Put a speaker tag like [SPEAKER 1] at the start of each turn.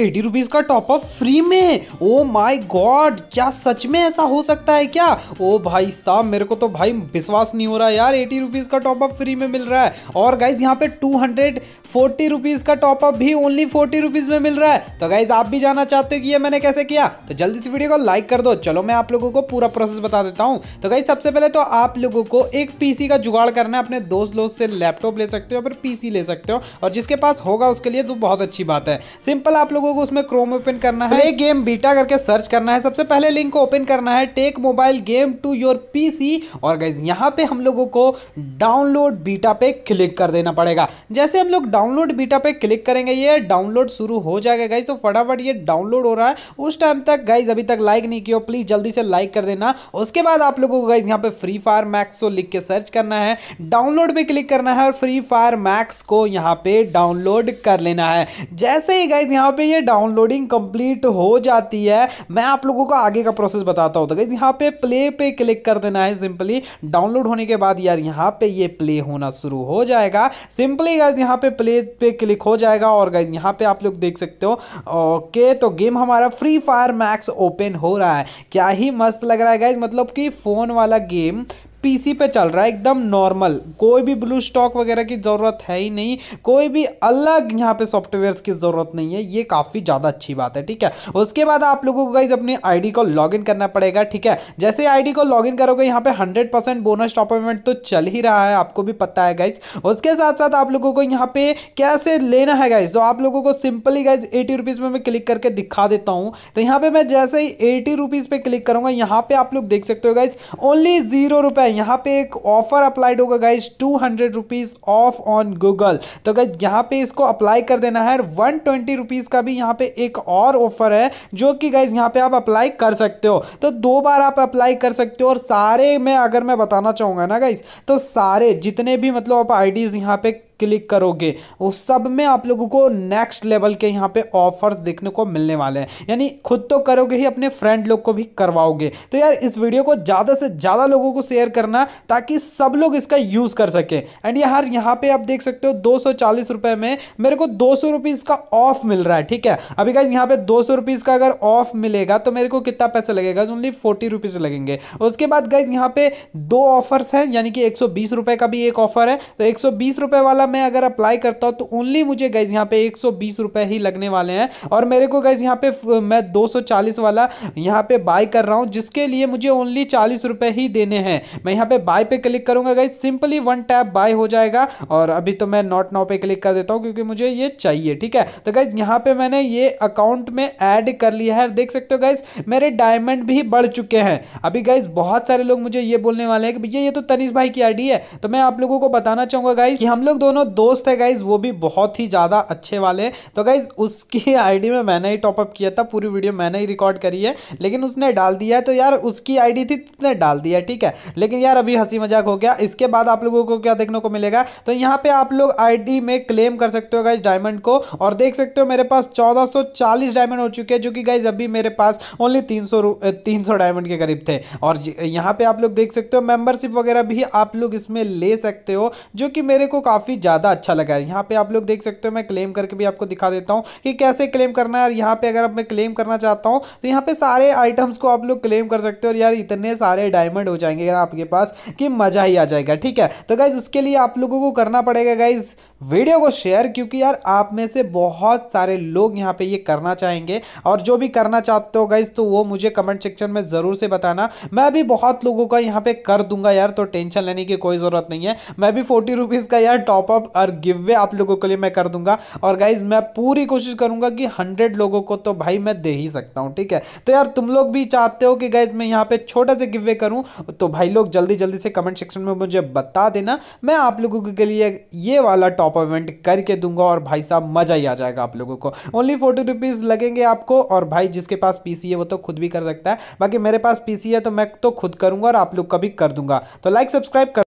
[SPEAKER 1] eighty rupees का top up free में oh my God क्या सच में ऐसा हो सकता है क्या ओ भाई साहब मेरे को तो भाई विश्वास नहीं हो रहा यार एटी रुपीज़ का टॉपअप फ्री में मिल रहा है और गाइज यहाँ पे टू हंड्रेड फोर्टी रुपीज़ का टॉपअप भी ओनली फोर्टी रुपीज़ में मिल रहा है तो गाइज आप भी जानना चाहते हो कि ये मैंने कैसे किया तो जल्दी से वीडियो को लाइक कर दो चलो मैं आप लोगों को पूरा प्रोसेस बता देता हूँ तो गाइज सबसे पहले तो आप लोगों को एक पीसी का जुगाड़ करना है अपने दोस्त लोस्त से लैपटॉप ले सकते हो फिर पीसी ले सकते हो और जिसके पास होगा उसके लिए तो बहुत अच्छी बात है सिंपल आप लोगों लोगों को उसमें क्रोम ओपन करना है एक गेम बीटा करके सर्च करना है सबसे पहले लिंक को ओपन करना है take mobile game to your PC और गाइज यहाँ पे हम लोगों को डाउनलोड बीटा पे क्लिक कर देना पड़ेगा जैसे हम लोग डाउनलोड बीटा पे क्लिक करेंगे ये डाउनलोड शुरू हो जाएगा गाइज तो फटाफट ये डाउनलोड हो रहा है उस टाइम तक गाइज अभी तक लाइक नहीं किया प्लीज जल्दी से लाइक कर देना उसके बाद आप लोगों को गाइज यहाँ पे फ्री फायर मैक्स को लिख के सर्च करना है डाउनलोड पर क्लिक करना है और फ्री फायर मैक्स को यहाँ पे डाउनलोड कर लेना है जैसे ही गाइज यहाँ पे ये डाउनलोडिंग कंप्लीट हो जाती है मैं आप लोगों को आगे का प्रोसेस बताता हूँ तो यहाँ पे प्ले पे क्लिक कर देना है सिंपली डाउनलोड होने के बाद यार यहाँ पे ये प्ले होना शुरू हो जाएगा सिंपली गाइज यहाँ पे प्ले पे क्लिक हो जाएगा और गाइज यहाँ पे आप लोग देख सकते हो ओके तो गेम हमारा फ्री फायर मैक्स ओपन हो रहा है क्या ही मस्त लग रहा है गाइज मतलब कि फ़ोन वाला गेम पीसी पे चल रहा है एकदम नॉर्मल कोई भी ब्लू स्टॉक वगैरह की ज़रूरत है ही नहीं कोई भी अलग यहाँ पे सॉफ्टवेयर्स की ज़रूरत नहीं है ये काफ़ी ज़्यादा अच्छी बात है ठीक है उसके बाद आप लोगों को गाइज अपनी आईडी को लॉगिन करना पड़ेगा ठीक है जैसे आईडी को लॉगिन करोगे यहाँ पे 100 बोनस टॉपमेंट तो चल ही रहा है आपको भी पता है गाइज उसके साथ साथ आप लोगों को यहाँ पे कैसे लेना है गाइज तो आप लोगों को सिंपली गाइज एटी रुपीज़ में मैं क्लिक करके दिखा देता हूँ तो यहाँ पे मैं जैसे ही एटी रुपीज़ पे क्लिक करूंगा यहाँ पे आप लोग देख सकते हो गाइज ओनली जीरो रुपए है यहाँ पे एक ऑफर अप्लाइड होगा guys two hundred rupees off on Google तो गाइज यहाँ पे इसको अप्लाई कर देना है वन ट्वेंटी रुपीज़ का भी यहाँ पे एक और ऑफर है जो कि गाइज यहाँ पे आप अप्लाई कर सकते हो तो दो बार आप अप्लाई कर सकते हो और सारे में अगर मैं बताना चाहूंगा ना गाइज तो सारे जितने भी मतलब आप आई डीज़ यहाँ पे क्लिक करोगे उस सब में आप लोगों को नेक्स्ट लेवल के यहाँ पे ऑफर्स देखने को मिलने वाले हैं यानी खुद तो करोगे ही अपने फ्रेंड लोग को भी करवाओगे तो यार इस वीडियो को ज़्यादा से ज़्यादा लोगों को शेयर करना ताकि सब लोग इसका यूज़ कर सकें एंड यार यहाँ पे आप देख सकते हो दो सौ में मेरे को दो सौ का ऑफ मिल रहा है ठीक है अभी गाइज यहाँ पे दो सौ का अगर ऑफ मिलेगा तो मेरे को कितना पैसा लगेगा ओनली फोर्टी रुपीज़ लगेंगे उसके बाद गाइज यहाँ पे दो ऑफर्स हैं यानी कि एक सौ का भी एक ऑफर है तो एक सौ वाला मैं अगर अप्लाई करता हूँ तो ओनली मुझे गाइज यहाँ पे एक सौ ही लगने वाले हैं और मेरे को गाइज यहाँ पे मैं 240 वाला यहाँ पे बाय कर रहा हूँ जिसके लिए मुझे ओनली चालीस रुपये ही देने हैं मैं यहाँ पे बाय पे क्लिक करूँगा guys simply one tap buy हो जाएगा और अभी तो मैं नॉट नाउ पे क्लिक कर देता हूँ क्योंकि मुझे ये चाहिए ठीक है तो गाइज यहाँ पे मैंने ये अकाउंट में ऐड कर लिया है देख सकते हो गाइज मेरे डायमंड भी बढ़ चुके हैं अभी गाइज बहुत सारे लोग मुझे ये बोलने वाले हैं कि भैया ये तो तनिष भाई की आईडी है तो मैं आप लोगों को बताना चाहूंगा गाइज कि हम लोग दोनों दोनों दोस्त है गाइज वो भी बहुत ही ज़्यादा अच्छे वाले तो गाइज उसकी आईडी में मैंने ही टॉपअप किया था पूरी वीडियो मैंने ही रिकॉर्ड करी है लेकिन उसने डाल दिया है तो यार उसकी आईडी थी तुमने डाल दिया ठीक है लेकिन यार अभी हंसी मजाक हो गया इसके बाद आप लोगों को क्या देखने को मिलेगा तो यहाँ पे आप लोग आई में क्लेम कर सकते हो गाइज डायमंड को और देख सकते हो मेरे पास चौदह डायमंड हो चुके हैं जो कि गाइज अभी मेरे पास ओनली तीन सौ डायमंड के करीब थे और यहाँ पे आप लोग देख सकते हो मेंबरशिप वगैरह भी आप लोग इसमें ले सकते हो जो कि मेरे को काफ़ी ज़्यादा अच्छा लगा है यहाँ पे आप लोग देख सकते हो मैं क्लेम करके भी आपको दिखा देता हूँ कि कैसे क्लेम करना है और यहाँ पे अगर आप मैं क्लेम करना चाहता हूँ तो यहाँ पे सारे आइटम्स को आप लोग क्लेम कर सकते हो और यार इतने सारे डायमंड हो जाएंगे यार आपके पास कि मज़ा ही आ जाएगा ठीक है तो गाइज़ उसके लिए आप लोगों को करना पड़ेगा गाइज़ वीडियो को शेयर क्योंकि यार आप में से बहुत सारे लोग यहाँ पर ये करना चाहेंगे और जो भी करना चाहते हो गाइज़ तो वो मुझे कमेंट सेक्शन में ज़रूर से बताना मैं भी बहुत लोगों का यहाँ पर कर दूंगा यार तो टेंशन लेने की कोई ज़रूरत नहीं है मैं भी फोर्टी रुपीज़ का यार टॉपअप लैपटॉप और गिव वे आप लोगों के लिए मैं कर दूंगा और गाइज मैं पूरी कोशिश करूंगा कि हंड्रेड लोगों को तो भाई मैं दे ही सकता हूँ ठीक है तो यार तुम लोग भी चाहते हो कि गाइज मैं यहाँ पे छोटा गिव वे करूँ तो भाई लोग जल्दी जल्दी से कमेंट सेक्शन में मुझे बता देना मैं आप लोगों के लिए ये वाला टॉप इवेंट करके दूंगा और भाई साहब मज़ा ही आ जाएगा आप लोगों को ओनली फोर्टी रुपीज़ लगेंगे आपको और भाई जिसके पास पी है वो तो खुद भी कर सकता है बाकी मेरे पास पी है तो मैं तो खुद करूंगा और आप लोग का भी कर दूंगा तो लाइक सब्सक्राइब कर